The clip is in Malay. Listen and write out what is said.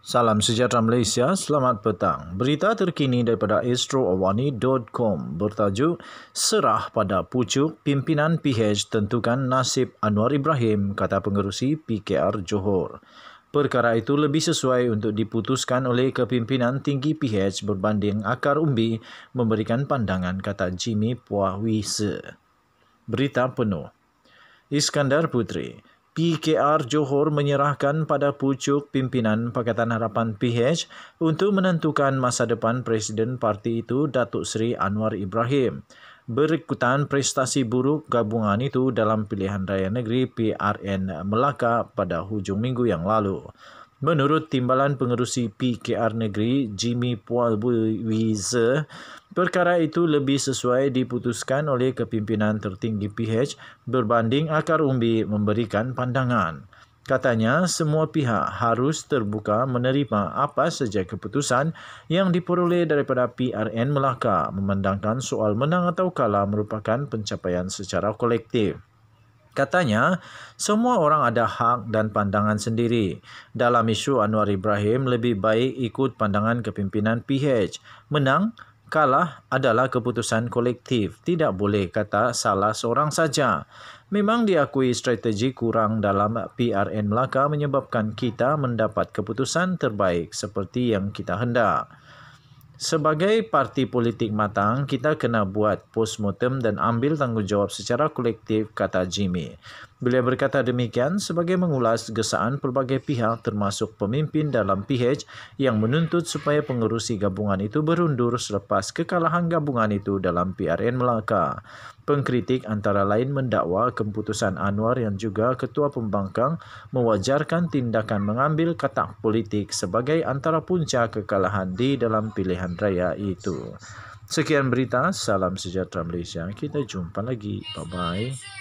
Salam sejahtera Malaysia, selamat petang. Berita terkini daripada astroawani.com bertajuk Serah pada pucuk pimpinan PH tentukan nasib Anwar Ibrahim kata pengerusi PKR Johor. Perkara itu lebih sesuai untuk diputuskan oleh kepimpinan tinggi PH berbanding akar umbi memberikan pandangan kata Jimmy Puah Wise. Berita penuh. Iskandar Putri, PKR Johor menyerahkan pada pucuk pimpinan Pakatan Harapan PH untuk menentukan masa depan Presiden parti itu Datuk Seri Anwar Ibrahim. Berikutan prestasi buruk gabungan itu dalam pilihan raya negeri PRN Melaka pada hujung minggu yang lalu. Menurut Timbalan Pengerusi PKR Negeri Jimmy Puan Wizer, Perkara itu lebih sesuai diputuskan oleh kepimpinan tertinggi PH berbanding akar umbi memberikan pandangan. Katanya semua pihak harus terbuka menerima apa saja keputusan yang diperoleh daripada PRN Melaka memandangkan soal menang atau kalah merupakan pencapaian secara kolektif. Katanya, semua orang ada hak dan pandangan sendiri. Dalam isu Anwar Ibrahim, lebih baik ikut pandangan kepimpinan PH. Menang, menang kalah adalah keputusan kolektif. Tidak boleh kata salah seorang saja. Memang diakui strategi kurang dalam PRN Melaka menyebabkan kita mendapat keputusan terbaik seperti yang kita hendak. Sebagai parti politik matang, kita kena buat post mortem dan ambil tanggungjawab secara kolektif, kata Jimmy. Beliau berkata demikian sebagai mengulas gesaan pelbagai pihak termasuk pemimpin dalam PH yang menuntut supaya pengurusi gabungan itu berundur selepas kekalahan gabungan itu dalam PRN Melaka. Pengkritik antara lain mendakwa keputusan Anwar yang juga ketua pembangkang mewajarkan tindakan mengambil katak politik sebagai antara punca kekalahan di dalam pilihan raya itu. Sekian berita, salam sejahtera Malaysia. Kita jumpa lagi. Bye-bye.